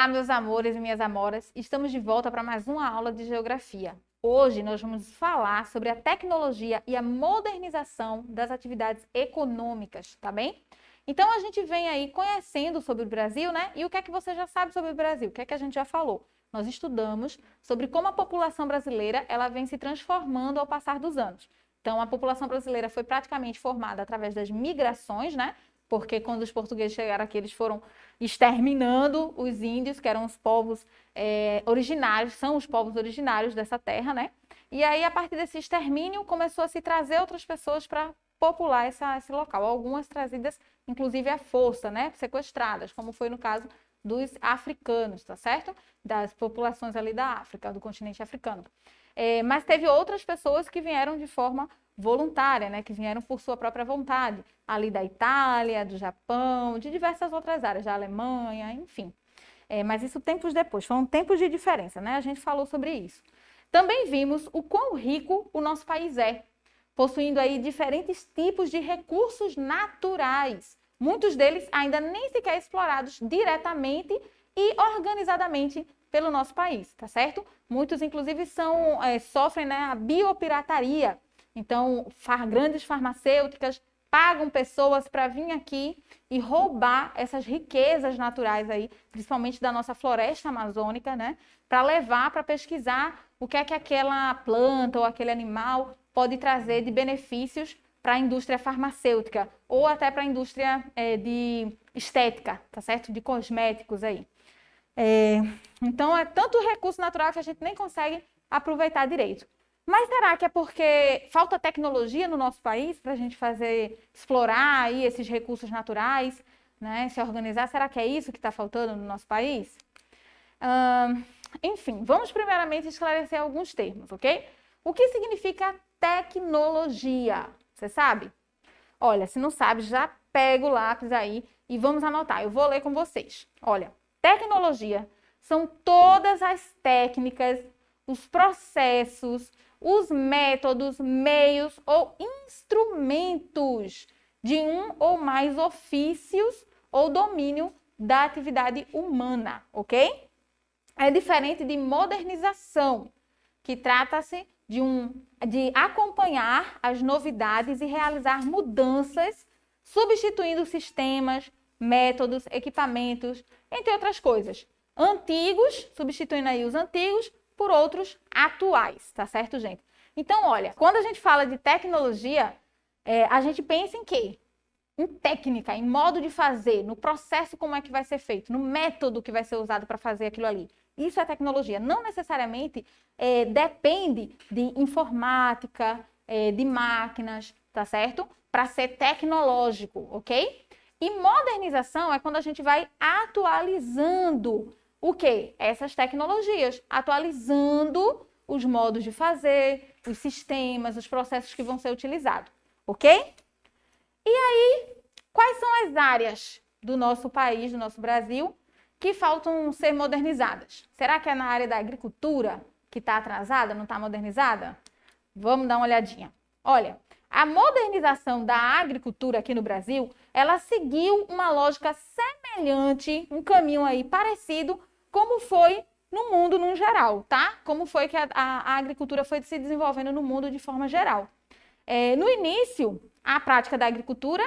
Olá, meus amores e minhas amoras. Estamos de volta para mais uma aula de geografia. Hoje nós vamos falar sobre a tecnologia e a modernização das atividades econômicas, tá bem? Então a gente vem aí conhecendo sobre o Brasil, né? E o que é que você já sabe sobre o Brasil? O que é que a gente já falou? Nós estudamos sobre como a população brasileira ela vem se transformando ao passar dos anos. Então, a população brasileira foi praticamente formada através das migrações, né? porque quando os portugueses chegaram aqui, eles foram exterminando os índios, que eram os povos é, originários, são os povos originários dessa terra, né? E aí, a partir desse extermínio, começou a se trazer outras pessoas para popular essa, esse local. Algumas trazidas, inclusive, à força, né? Sequestradas, como foi no caso dos africanos, tá certo? Das populações ali da África, do continente africano. É, mas teve outras pessoas que vieram de forma voluntária, né, que vieram por sua própria vontade, ali da Itália, do Japão, de diversas outras áreas, da Alemanha, enfim. É, mas isso tempos depois, foram tempos de diferença, né? A gente falou sobre isso. Também vimos o quão rico o nosso país é, possuindo aí diferentes tipos de recursos naturais, muitos deles ainda nem sequer explorados diretamente e organizadamente pelo nosso país, tá certo? Muitos, inclusive, são, é, sofrem né, a biopirataria, então, far, grandes farmacêuticas pagam pessoas para vir aqui e roubar essas riquezas naturais aí, principalmente da nossa floresta amazônica, né? Para levar, para pesquisar o que é que aquela planta ou aquele animal pode trazer de benefícios para a indústria farmacêutica ou até para a indústria é, de estética, tá certo? De cosméticos aí. É, então é tanto recurso natural que a gente nem consegue aproveitar direito. Mas será que é porque falta tecnologia no nosso país para a gente fazer, explorar aí esses recursos naturais, né? Se organizar, será que é isso que está faltando no nosso país? enfim, vamos primeiramente esclarecer alguns termos, ok? O que significa tecnologia? Você sabe? Olha, se não sabe, já pega o lápis aí e vamos anotar. Eu vou ler com vocês. Olha, tecnologia são todas as técnicas, os processos, os métodos, meios ou instrumentos de um ou mais ofícios ou domínio da atividade humana, ok? É diferente de modernização, que trata-se de, um, de acompanhar as novidades e realizar mudanças, substituindo sistemas, métodos, equipamentos, entre outras coisas. Antigos, substituindo aí os antigos, por outros atuais, tá certo, gente? Então, olha, quando a gente fala de tecnologia, é, a gente pensa em quê? Em técnica, em modo de fazer, no processo como é que vai ser feito, no método que vai ser usado para fazer aquilo ali. Isso é tecnologia. Não necessariamente é, depende de informática, é, de máquinas, tá certo? Para ser tecnológico, ok? E modernização é quando a gente vai atualizando o que? Essas tecnologias, atualizando os modos de fazer, os sistemas, os processos que vão ser utilizados, ok? E aí, quais são as áreas do nosso país, do nosso Brasil, que faltam ser modernizadas? Será que é na área da agricultura que está atrasada, não está modernizada? Vamos dar uma olhadinha. Olha, a modernização da agricultura aqui no Brasil, ela seguiu uma lógica semelhante, um caminho aí parecido como foi no mundo no geral, tá? Como foi que a, a, a agricultura foi se desenvolvendo no mundo de forma geral. É, no início, a prática da agricultura,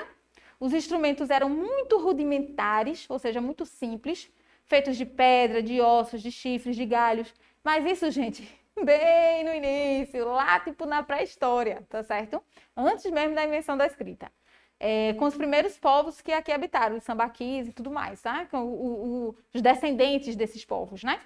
os instrumentos eram muito rudimentares, ou seja, muito simples, feitos de pedra, de ossos, de chifres, de galhos. Mas isso, gente, bem no início, lá tipo na pré-história, tá certo? Antes mesmo da invenção da escrita é, com os primeiros povos que aqui habitaram, os sambaquis e tudo mais, tá? É o, o, os descendentes desses povos, né?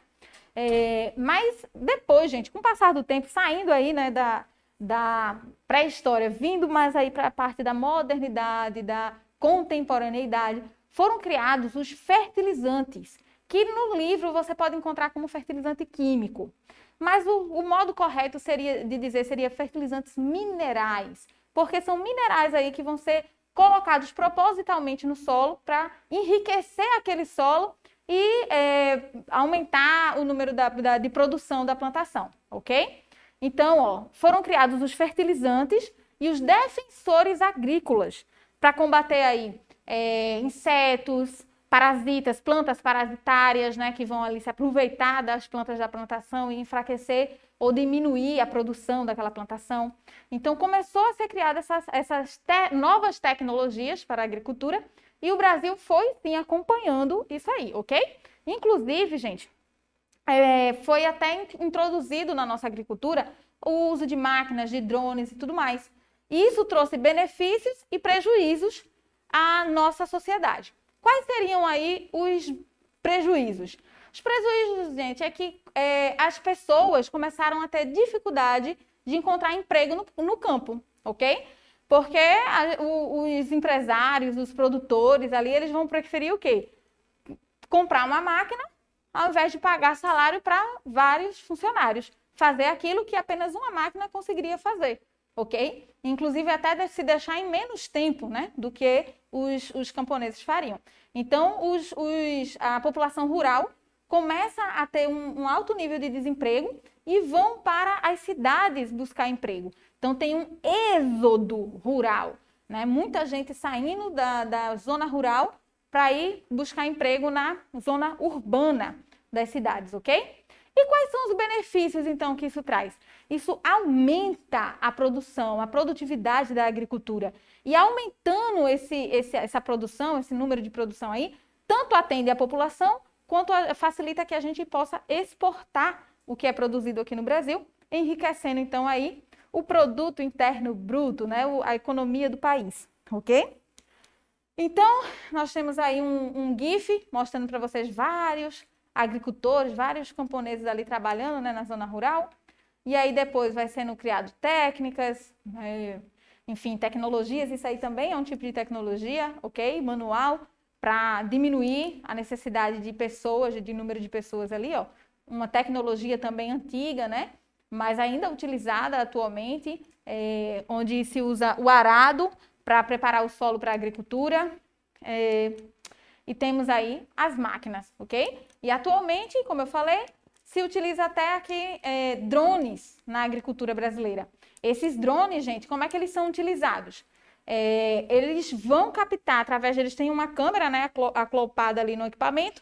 É, mas depois, gente, com o passar do tempo, saindo aí né, da, da pré-história, vindo mais aí para a parte da modernidade, da contemporaneidade, foram criados os fertilizantes, que no livro você pode encontrar como fertilizante químico. Mas o, o modo correto seria de dizer seria fertilizantes minerais, porque são minerais aí que vão ser colocados propositalmente no solo para enriquecer aquele solo e é, aumentar o número da, da, de produção da plantação, ok? Então, ó, foram criados os fertilizantes e os defensores agrícolas para combater aí é, insetos, parasitas, plantas parasitárias, né, que vão ali se aproveitar das plantas da plantação e enfraquecer ou diminuir a produção daquela plantação. Então começou a ser criada essas, essas te novas tecnologias para a agricultura e o Brasil foi sim acompanhando isso aí, ok? Inclusive, gente, é, foi até introduzido na nossa agricultura o uso de máquinas, de drones e tudo mais. Isso trouxe benefícios e prejuízos à nossa sociedade. Quais seriam aí os prejuízos? Os prejuízos, gente, é que é, as pessoas começaram a ter dificuldade de encontrar emprego no, no campo, ok? Porque a, o, os empresários, os produtores ali, eles vão preferir o quê? Comprar uma máquina ao invés de pagar salário para vários funcionários. Fazer aquilo que apenas uma máquina conseguiria fazer, ok? Inclusive até se deixar em menos tempo né, do que os, os camponeses fariam. Então, os, os, a população rural começa a ter um, um alto nível de desemprego e vão para as cidades buscar emprego. Então tem um êxodo rural, né? Muita gente saindo da, da zona rural para ir buscar emprego na zona urbana das cidades, ok? E quais são os benefícios então que isso traz? Isso aumenta a produção, a produtividade da agricultura. E aumentando esse, esse, essa produção, esse número de produção aí, tanto atende a população quanto a, facilita que a gente possa exportar o que é produzido aqui no Brasil, enriquecendo então aí o produto interno bruto, né, a economia do país, ok? Então, nós temos aí um, um GIF mostrando para vocês vários agricultores, vários camponeses ali trabalhando né, na zona rural. E aí depois vai sendo criado técnicas, né, enfim, tecnologias, isso aí também é um tipo de tecnologia, ok? Manual, para diminuir a necessidade de pessoas, de número de pessoas ali, ó. Uma tecnologia também antiga, né? Mas ainda utilizada atualmente, é, onde se usa o arado para preparar o solo para a agricultura. É, e temos aí as máquinas, ok? E atualmente, como eu falei, se utiliza até aqui é, drones na agricultura brasileira. Esses drones, gente, como é que eles são utilizados? é, eles vão captar através, deles tem uma câmera né, aclopada ali no equipamento,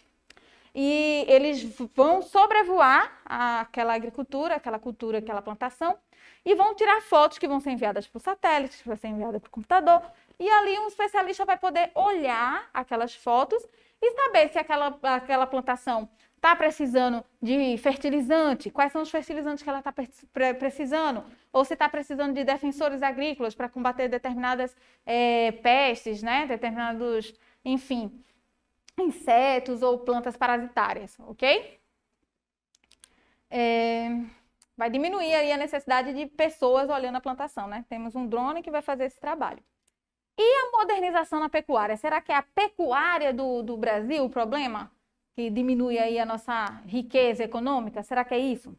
e eles vão sobrevoar aquela agricultura, aquela cultura, aquela plantação, e vão tirar fotos que vão ser enviadas para o satélite, que vai ser enviada para o computador, e ali um especialista vai poder olhar aquelas fotos e saber se aquela, aquela plantação está precisando de fertilizante, quais são os fertilizantes que ela está precisando, ou se está precisando de defensores agrícolas para combater determinadas é, pestes, né? determinados, enfim, insetos ou plantas parasitárias, ok? É, vai diminuir aí a necessidade de pessoas olhando a plantação, né? Temos um drone que vai fazer esse trabalho. E a modernização na pecuária? Será que é a pecuária do, do Brasil o problema? Que diminui aí a nossa riqueza econômica? Será que é isso?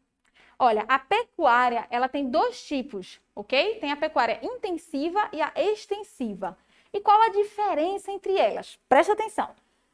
Olha, a pecuária, ela tem dois tipos, ok? Tem a pecuária intensiva e a extensiva. E qual a diferença entre elas? Presta atenção.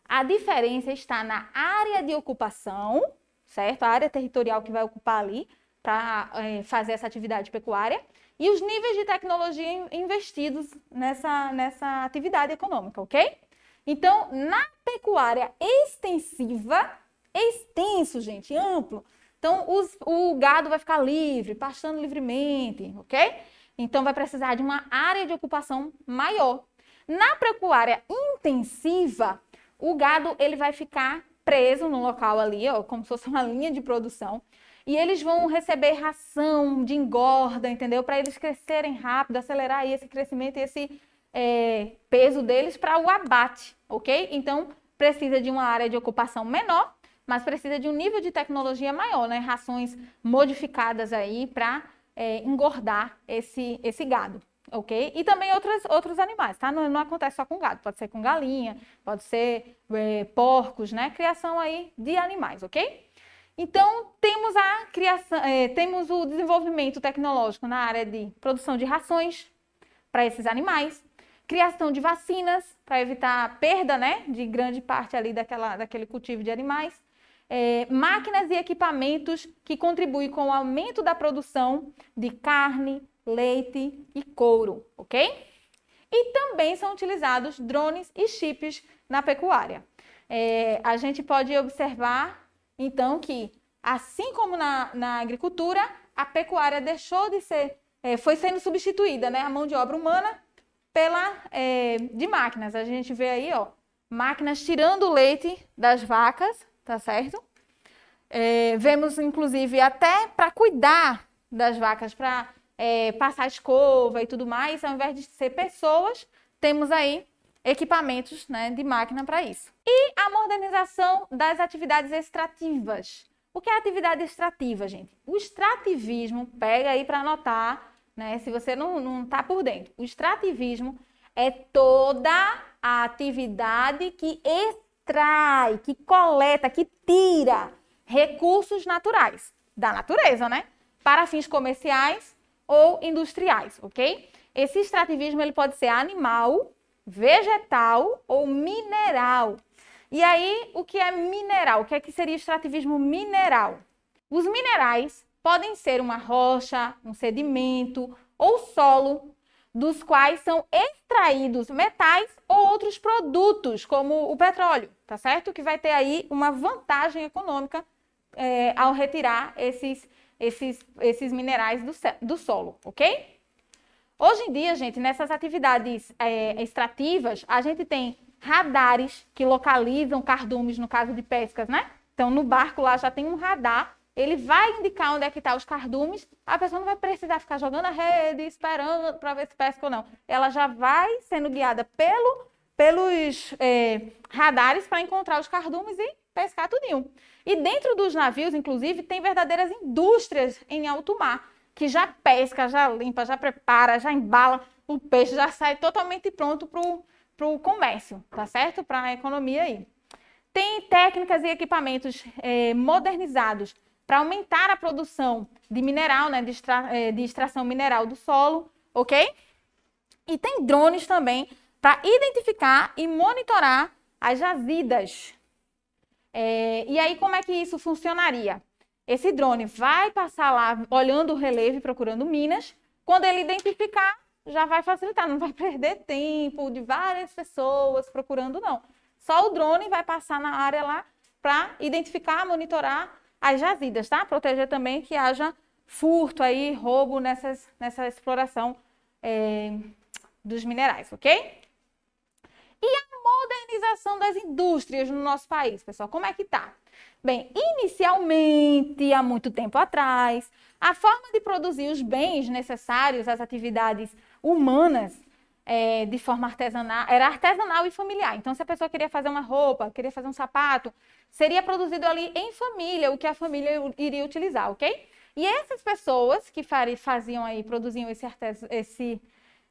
A diferença está na área de ocupação, certo? A área territorial que vai ocupar ali para é, eh, fazer essa atividade pecuária e os níveis de tecnologia investidos nessa, nessa atividade econômica, ok? Então, na pecuária extensiva, extenso, gente, amplo, então, os, o gado vai ficar livre, pastando livremente, ok? Então, vai precisar de uma área de ocupação maior. Na pecuária intensiva, o gado ele vai ficar preso no local ali, ó, como se fosse uma linha de produção. E eles vão receber ração de engorda, entendeu? Para eles crescerem rápido, acelerar aí esse crescimento e esse é, peso deles para o abate, ok? Então, precisa de uma área de ocupação menor mas precisa de um nível de tecnologia maior, né? Rações modificadas aí para é, engordar esse, esse gado, ok? E também outros outros animais, tá? Não, não, acontece só com gado, pode ser com galinha, pode ser é, porcos, né? Criação aí de animais, ok? Então, temos a criação, é, temos o desenvolvimento tecnológico na área de produção de rações para esses animais, criação de vacinas para evitar a perda, né, de grande parte ali daquela, daquele cultivo de animais, é, máquinas e equipamentos que contribuem com o aumento da produção de carne, leite e couro, ok? E também são utilizados drones e chips na pecuária. É, a gente pode observar, então, que assim como na, na agricultura, a pecuária deixou de ser, é, foi sendo substituída, né, a mão de obra humana pela é, de máquinas. A gente vê aí, ó, máquinas tirando o leite das vacas tá certo? É, vemos, inclusive, até para cuidar das vacas, para é, passar escova e tudo mais, ao invés de ser pessoas, temos aí equipamentos né, de máquina para isso. E a modernização das atividades extrativas. O que é atividade extrativa, gente? O extrativismo, pega aí para anotar, né, se você não, não tá por dentro. O extrativismo é toda a atividade que extrai, que coleta, que tira recursos naturais da natureza, né? Para fins comerciais ou industriais, ok? Esse extrativismo ele pode ser animal, vegetal ou mineral. E aí, o que é mineral? O que é que seria extrativismo mineral? Os minerais podem ser uma rocha, um sedimento ou solo dos quais são extraídos metais ou outros produtos, como o petróleo, tá certo? Que vai ter aí uma vantagem econômica é, ao retirar esses, esses, esses minerais do, do solo, ok? Hoje em dia, gente, nessas atividades é, extrativas, a gente tem radares que localizam cardumes, no caso de pescas, né? Então, no barco lá já tem um radar ele vai indicar onde é que estão tá os cardumes, a pessoa não vai precisar ficar jogando a rede, esperando para ver se pesca ou não. Ela já vai sendo guiada pelo, pelos é, radares para encontrar os cardumes e pescar tudinho. E dentro dos navios, inclusive, tem verdadeiras indústrias em alto mar, que já pesca, já limpa, já prepara, já embala o peixe, já sai totalmente pronto para o pro comércio, tá certo? Para a economia aí. Tem técnicas e equipamentos é, modernizados para aumentar a produção de mineral, né, de, extra, eh, de extração mineral do solo, ok? E tem drones também para identificar e monitorar as jazidas. É, eh, e aí, como é que isso funcionaria? Esse drone vai passar lá olhando o relevo e procurando minas. Quando ele identificar, já vai facilitar, não vai perder tempo de várias pessoas procurando, não. Só o drone vai passar na área lá para identificar, monitorar as jazidas, tá? Proteger também que haja furto aí, roubo nessas, nessa exploração é, dos minerais, ok? E a modernização das indústrias no nosso país, pessoal, como é que tá? Bem, inicialmente, há muito tempo atrás, a forma de produzir os bens necessários às atividades humanas é, de forma artesanal, era artesanal e familiar. Então, se a pessoa queria fazer uma roupa, queria fazer um sapato, seria produzido ali em família, o que a família iria utilizar, ok? E essas pessoas que faziam aí, produziam esse, artes, esse,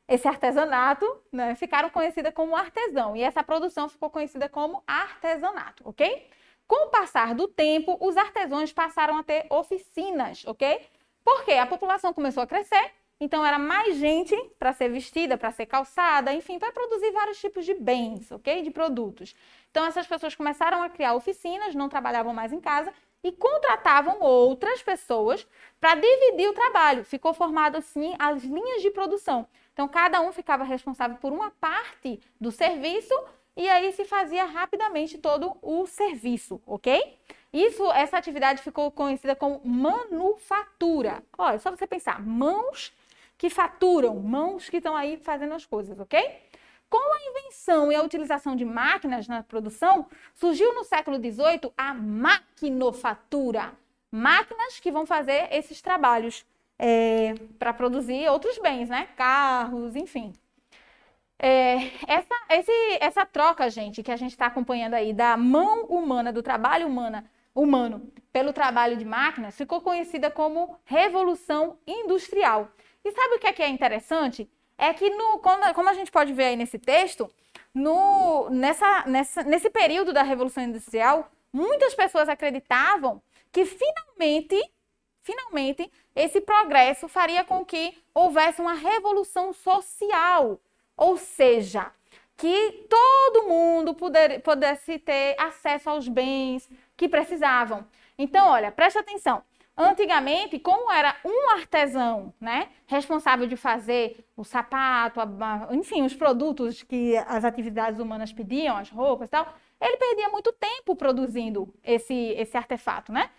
esse artesanato, né, ficaram conhecidas como artesão. E essa produção ficou conhecida como artesanato, ok? Com o passar do tempo, os artesãos passaram a ter oficinas, ok? Porque a população começou a crescer então era mais gente para ser vestida, para ser calçada, enfim, para produzir vários tipos de bens, ok? De produtos. Então essas pessoas começaram a criar oficinas, não trabalhavam mais em casa e contratavam outras pessoas para dividir o trabalho. Ficou formado assim as linhas de produção. Então cada um ficava responsável por uma parte do serviço e aí se fazia rapidamente todo o serviço, ok? Isso, essa atividade ficou conhecida como manufatura. Olha, só você pensar, mãos que faturam, mãos que estão aí fazendo as coisas, ok? Com a invenção e a utilização de máquinas na produção, surgiu no século XVIII a maquinofatura. Máquinas que vão fazer esses trabalhos é, para produzir outros bens, né? Carros, enfim. É, essa, esse, essa troca, gente, que a gente está acompanhando aí da mão humana, do trabalho humana, humano pelo trabalho de máquinas, ficou conhecida como Revolução Industrial. E sabe o que é, que é interessante? É que, no, como a gente pode ver aí nesse texto, no, nessa, nessa, nesse período da Revolução Industrial, muitas pessoas acreditavam que finalmente, finalmente, esse progresso faria com que houvesse uma revolução social, ou seja, que todo mundo puder, pudesse ter acesso aos bens que precisavam. Então, olha, preste atenção. Antigamente, como era um artesão, né, responsável de fazer o sapato, a, enfim, os produtos que as atividades humanas pediam, as roupas e tal, ele perdia muito tempo produzindo esse, esse artefato, né?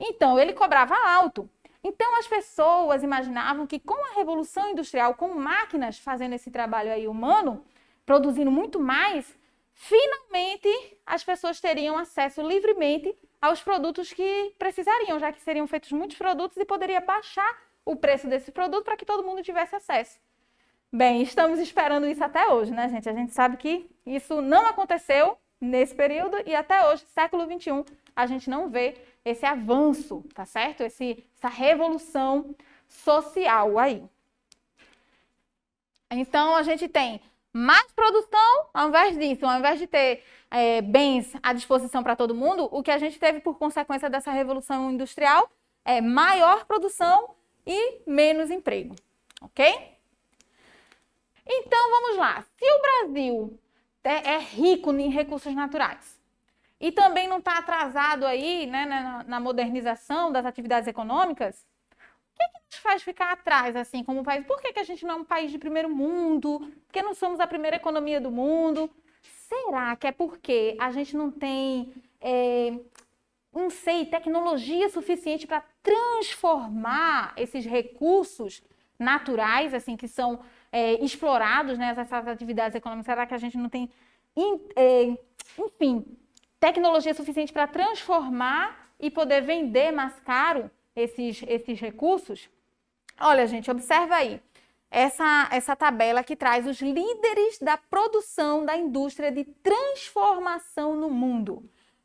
Então, ele cobrava alto. Então, as pessoas imaginavam que com a Revolução Industrial, com máquinas fazendo esse trabalho aí humano, produzindo muito mais, finalmente as pessoas teriam acesso livremente aos produtos que precisariam, já que seriam feitos muitos produtos e poderia baixar o preço desse produto para que todo mundo tivesse acesso. Bem, estamos esperando isso até hoje, né, gente? A gente sabe que isso não aconteceu nesse período e até hoje, século XXI, a gente não vê esse avanço, tá certo? Esse, essa revolução social aí. Então, a gente tem mais produção, ao invés disso, ao invés de ter é, bens à disposição para todo mundo, o que a gente teve por consequência dessa revolução industrial é maior produção e menos emprego, ok? Então vamos lá. Se o Brasil é, é rico em recursos naturais e também não está atrasado aí né, na, na modernização das atividades econômicas, que, que nos faz ficar atrás, assim, como país? Por que, que a gente não é um país de primeiro mundo? Por que não somos a primeira economia do mundo? Será que é porque a gente não tem, é, não sei, tecnologia suficiente para transformar esses recursos naturais, assim, que são é, explorados nessas né, essas atividades econômicas? Será que a gente não tem, in, é, enfim, tecnologia suficiente para transformar e poder vender mais caro? esses, esses recursos? Olha, gente, observa aí essa, essa tabela que traz os líderes da produção da indústria de transformação no mundo.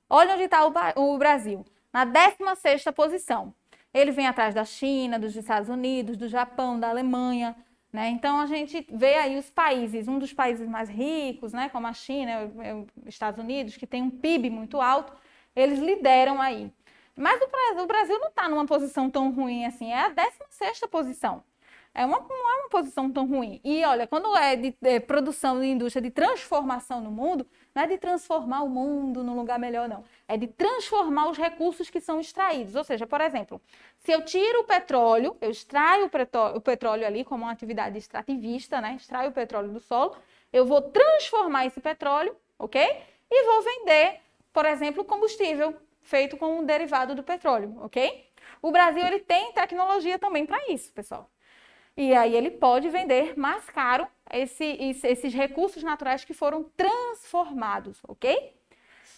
Olha onde está o, o Brasil, na 16ª posição. Ele vem atrás da China, dos Estados Unidos, do Japão, da Alemanha, né? Então a gente vê aí os países, um dos países mais ricos, né, como a China, é os é Estados Unidos, que tem um PIB muito alto, eles lideram aí. Mas o Brasil, o Brasil não está numa posição tão ruim assim. É a 16 posição. É uma, não é uma posição tão ruim. E olha, quando é de, é, produção e indústria de transformação no mundo, não é de transformar o mundo num lugar melhor, não. É de transformar os recursos que são extraídos. Ou seja, por exemplo, se eu tiro o petróleo, eu extraio o petróleo, o petróleo ali como uma atividade extrativista, né? Extraio o petróleo do solo, eu vou transformar esse petróleo, ok? E vou vender, por exemplo, combustível feito com um derivado do petróleo, ok? O Brasil ele tem tecnologia também para isso, pessoal. E aí ele pode vender mais caro esse, esses recursos naturais que foram transformados, ok?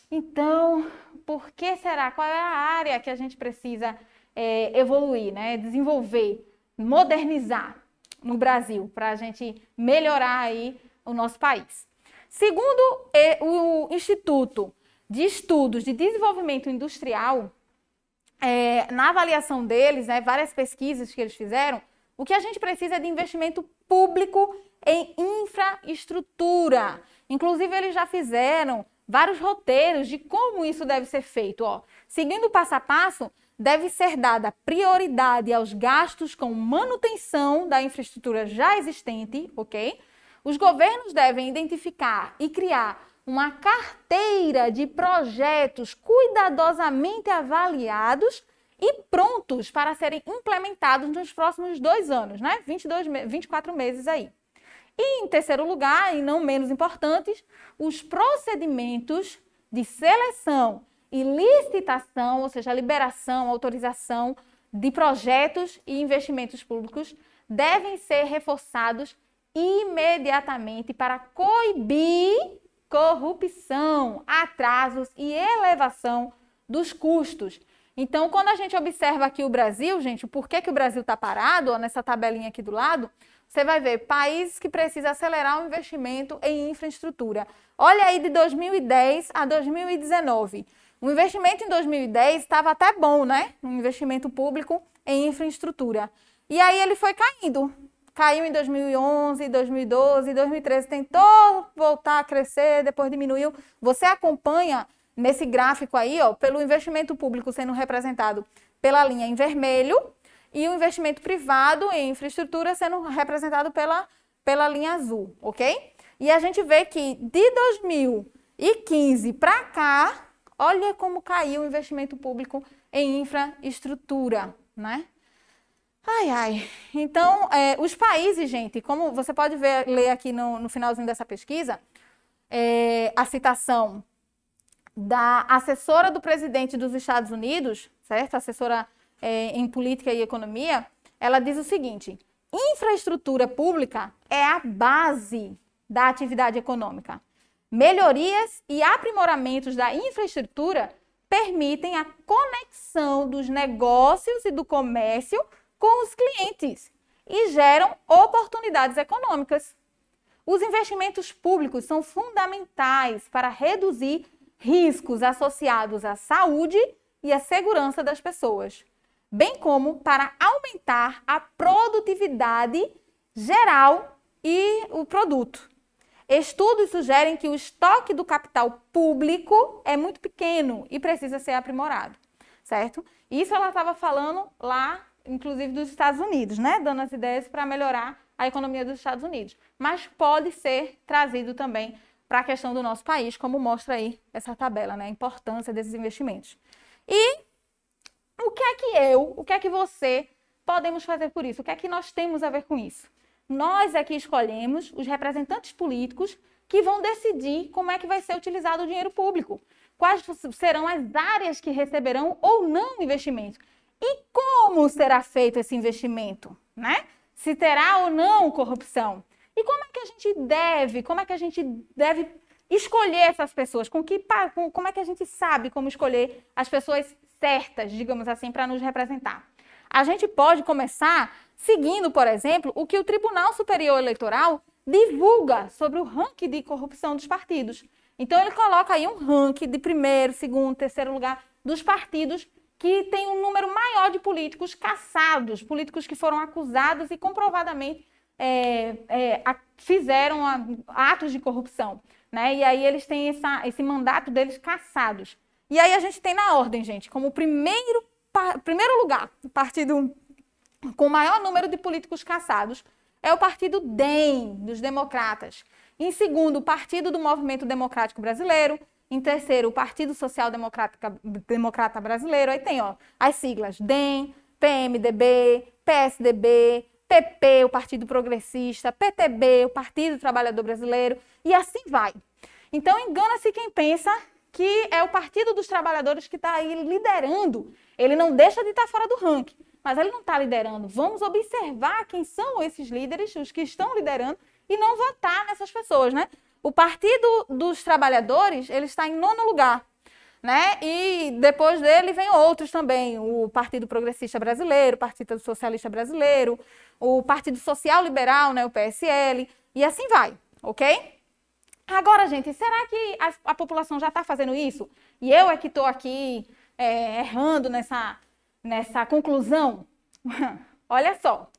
Então, por que será? Qual é a área que a gente precisa é, evoluir, né? desenvolver, modernizar no Brasil para a gente melhorar aí o nosso país? Segundo o Instituto de estudos de desenvolvimento industrial, é, na avaliação deles, né, várias pesquisas que eles fizeram, o que a gente precisa é de investimento público em infraestrutura. Inclusive, eles já fizeram vários roteiros de como isso deve ser feito. Ó. Seguindo o passo a passo, deve ser dada prioridade aos gastos com manutenção da infraestrutura já existente, ok? Os governos devem identificar e criar uma carteira de projetos cuidadosamente avaliados e prontos para serem implementados nos próximos dois anos, né? 22, 24 meses aí. E, em terceiro lugar, e não menos importantes, os procedimentos de seleção e licitação, ou seja, liberação, autorização de projetos e investimentos públicos devem ser reforçados imediatamente para coibir corrupção, atrasos e elevação dos custos. Então, quando a gente observa aqui o Brasil, gente, por que, que o Brasil está parado, ó, nessa tabelinha aqui do lado, você vai ver países que precisam acelerar o investimento em infraestrutura. Olha aí de 2010 a 2019. O investimento em 2010 estava até bom, né? Um investimento público em infraestrutura. E aí ele foi caindo caiu em 2011, 2012, 2013, tentou voltar a crescer, depois diminuiu. Você acompanha nesse gráfico aí, ó, pelo investimento público sendo representado pela linha em vermelho e o investimento privado em infraestrutura sendo representado pela, pela linha azul, ok? E a gente vê que de 2015 para cá, olha como caiu o investimento público em infraestrutura, né? Ai, ai. Então, é, os países, gente, como você pode ver, hum. ler aqui no, no finalzinho dessa pesquisa, é, a citação da assessora do presidente dos Estados Unidos, certo? Assessora é, em política e economia, ela diz o seguinte: infraestrutura pública é a base da atividade econômica. Melhorias e aprimoramentos da infraestrutura permitem a conexão dos negócios e do comércio com os clientes e geram oportunidades econômicas. Os investimentos públicos são fundamentais para reduzir riscos associados à saúde e à segurança das pessoas, bem como para aumentar a produtividade geral e o produto. Estudos sugerem que o estoque do capital público é muito pequeno e precisa ser aprimorado, certo? Isso ela estava falando lá inclusive dos Estados Unidos, né? dando as ideias para melhorar a economia dos Estados Unidos. Mas pode ser trazido também para a questão do nosso país, como mostra aí essa tabela, né? a importância desses investimentos. E o que é que eu, o que é que você podemos fazer por isso? O que é que nós temos a ver com isso? Nós aqui é escolhemos os representantes políticos que vão decidir como é que vai ser utilizado o dinheiro público. Quais serão as áreas que receberão ou não investimentos. E como será feito esse investimento, né? Se terá ou não corrupção? E como é que a gente deve, como é que a gente deve escolher essas pessoas? Com que, com, como é que a gente sabe como escolher as pessoas certas, digamos assim, para nos representar? A gente pode começar seguindo, por exemplo, o que o Tribunal Superior Eleitoral divulga sobre o ranking de corrupção dos partidos. Então ele coloca aí um ranking de primeiro, segundo, terceiro lugar dos partidos que tem um número maior de políticos caçados, políticos que foram acusados e comprovadamente é, é, fizeram atos de corrupção. Né? E aí eles têm essa, esse mandato deles caçados. E aí a gente tem na ordem, gente, como primeiro, primeiro lugar, o partido com o maior número de políticos caçados é o partido DEM, dos democratas. Em segundo, o Partido do Movimento Democrático Brasileiro. Em terceiro, o Partido Social Democrata, Brasileiro. Aí tem ó, as siglas DEM, PMDB, PSDB, PP, o Partido Progressista, PTB, o Partido Trabalhador Brasileiro, e assim vai. Então engana-se quem pensa que é o Partido dos Trabalhadores que está aí liderando. Ele não deixa de estar tá fora do ranking, mas ele não está liderando. Vamos observar quem são esses líderes, os que estão liderando, e não votar nessas pessoas, né? O Partido dos Trabalhadores ele está em nono lugar. Né? E depois dele vem outros também, o Partido Progressista Brasileiro, o Partido Socialista Brasileiro, o Partido Social Liberal, né, o PSL, e assim vai, ok? Agora, gente, será que a, a população já está fazendo isso? E eu é que estou aqui é, errando nessa, nessa conclusão? Olha só,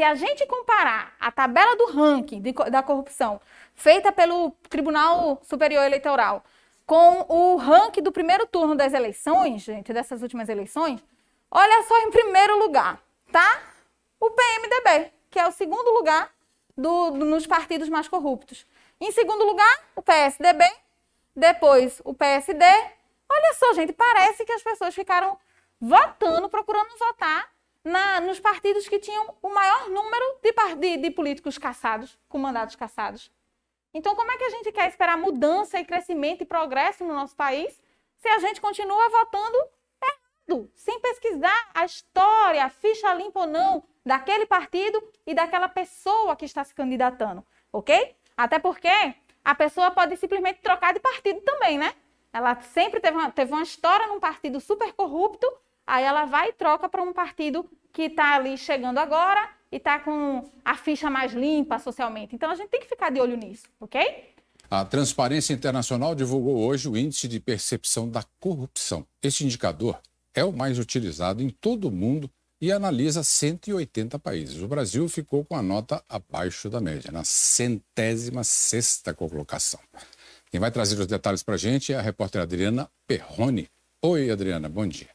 se a gente comparar a tabela do ranking de, da corrupção feita pelo Tribunal Superior Eleitoral com o ranking do primeiro turno das eleições, gente, dessas últimas eleições, olha só em primeiro lugar, tá? O PMDB, que é o segundo lugar do, do, nos partidos mais corruptos. Em segundo lugar, o PSDB, depois o PSD. Olha só, gente, parece que as pessoas ficaram votando, procurando votar na, nos partidos que tinham o maior número de, de, de políticos caçados, com mandatos caçados. Então, como é que a gente quer esperar mudança e crescimento e progresso no nosso país se a gente continua votando errado, sem pesquisar a história, a ficha limpa ou não daquele partido e daquela pessoa que está se candidatando, ok? Até porque a pessoa pode simplesmente trocar de partido também, né? Ela sempre teve uma, teve uma história num partido super corrupto Aí ela vai e troca para um partido que está ali chegando agora e está com a ficha mais limpa socialmente. Então a gente tem que ficar de olho nisso, ok? A Transparência Internacional divulgou hoje o Índice de Percepção da Corrupção. Este indicador é o mais utilizado em todo o mundo e analisa 180 países. O Brasil ficou com a nota abaixo da média, na centésima sexta colocação. Quem vai trazer os detalhes para a gente é a repórter Adriana Perrone. Oi, Adriana, bom dia.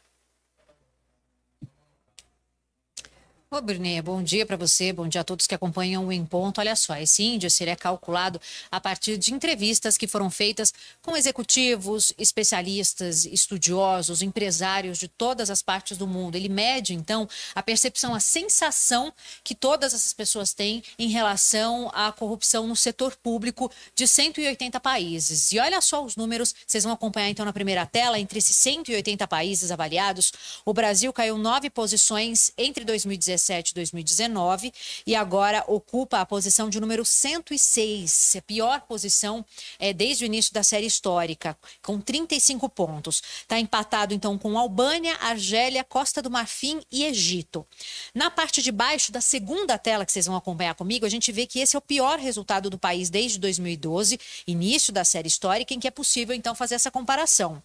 Ô, Bruninha, é bom dia para você, bom dia a todos que acompanham o Em Ponto. Olha só, esse índice é calculado a partir de entrevistas que foram feitas com executivos, especialistas, estudiosos, empresários de todas as partes do mundo. Ele mede, então, a percepção, a sensação que todas essas pessoas têm em relação à corrupção no setor público de 180 países. E olha só os números, vocês vão acompanhar então na primeira tela, entre esses 180 países avaliados, o Brasil caiu nove posições entre 2017 2017-2019 e agora ocupa a posição de número 106, a pior posição é, desde o início da série histórica, com 35 pontos. Está empatado então com Albânia, Argélia, Costa do Marfim e Egito. Na parte de baixo da segunda tela que vocês vão acompanhar comigo, a gente vê que esse é o pior resultado do país desde 2012, início da série histórica, em que é possível então fazer essa comparação.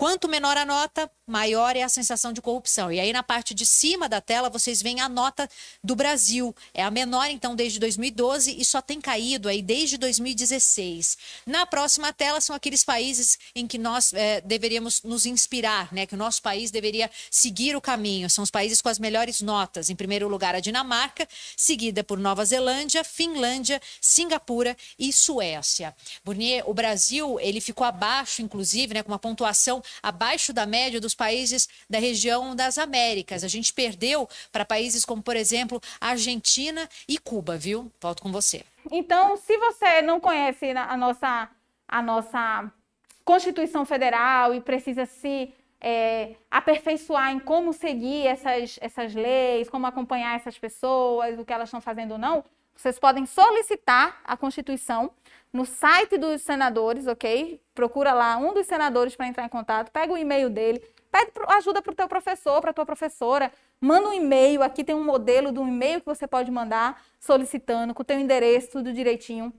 Quanto menor a nota, maior é a sensação de corrupção. E aí, na parte de cima da tela, vocês veem a nota do Brasil. É a menor, então, desde 2012 e só tem caído aí desde 2016. Na próxima tela são aqueles países em que nós é, deveríamos nos inspirar, né? Que o nosso país deveria seguir o caminho. São os países com as melhores notas. Em primeiro lugar, a Dinamarca, seguida por Nova Zelândia, Finlândia, Singapura e Suécia. Burnier, o Brasil, ele ficou abaixo, inclusive, né, com uma pontuação abaixo da média dos países da região das Américas. A gente perdeu para países como, por exemplo, Argentina e Cuba, viu? Volto com você. Então, se você não conhece a nossa, a nossa Constituição Federal e precisa se é, aperfeiçoar em como seguir essas, essas leis, como acompanhar essas pessoas, o que elas estão fazendo ou não, vocês podem solicitar a Constituição no site dos senadores, ok? Procura lá um dos senadores para entrar em contato, pega o e-mail dele, pede ajuda para o teu professor, para a tua professora, manda um e-mail, aqui tem um modelo de um e-mail que você pode mandar solicitando, com o teu endereço, tudo direitinho.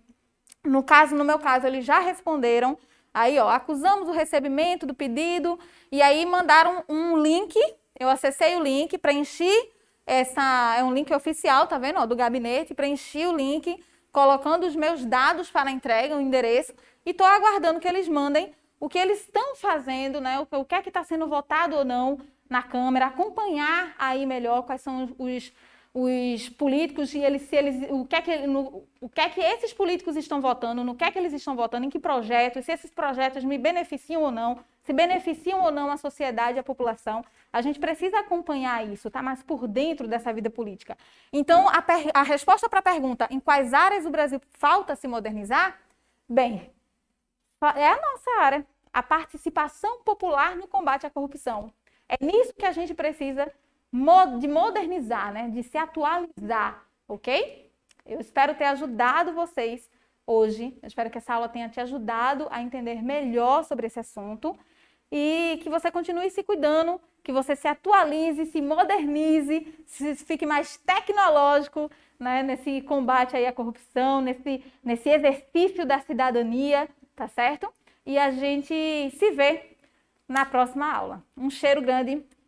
No caso, no meu caso, eles já responderam, aí ó, acusamos o recebimento do pedido, e aí mandaram um link, eu acessei o link, preenchi essa é um link oficial, tá vendo? Ó, do gabinete. Preenchi o link, colocando os meus dados para entrega, o endereço, e estou aguardando que eles mandem o que eles estão fazendo, né? O, o que é que está sendo votado ou não na Câmara, acompanhar aí melhor quais são os, os políticos e eles, se eles, o, que é que, no, o que é que esses políticos estão votando, no que é que eles estão votando, em que projetos, se esses projetos me beneficiam ou não, se beneficiam ou não a sociedade, a população. A gente precisa acompanhar isso, tá Mas por dentro dessa vida política. Então, a, a resposta para a pergunta em quais áreas o Brasil falta se modernizar, bem, é a nossa área, a participação popular no combate à corrupção. É nisso que a gente precisa de modernizar, né? de se atualizar, ok? Eu espero ter ajudado vocês hoje. Eu espero que essa aula tenha te ajudado a entender melhor sobre esse assunto e que você continue se cuidando, que você se atualize, se modernize, se fique mais tecnológico né, nesse combate aí à corrupção, nesse, nesse exercício da cidadania, tá certo? E a gente se vê na próxima aula. Um cheiro grande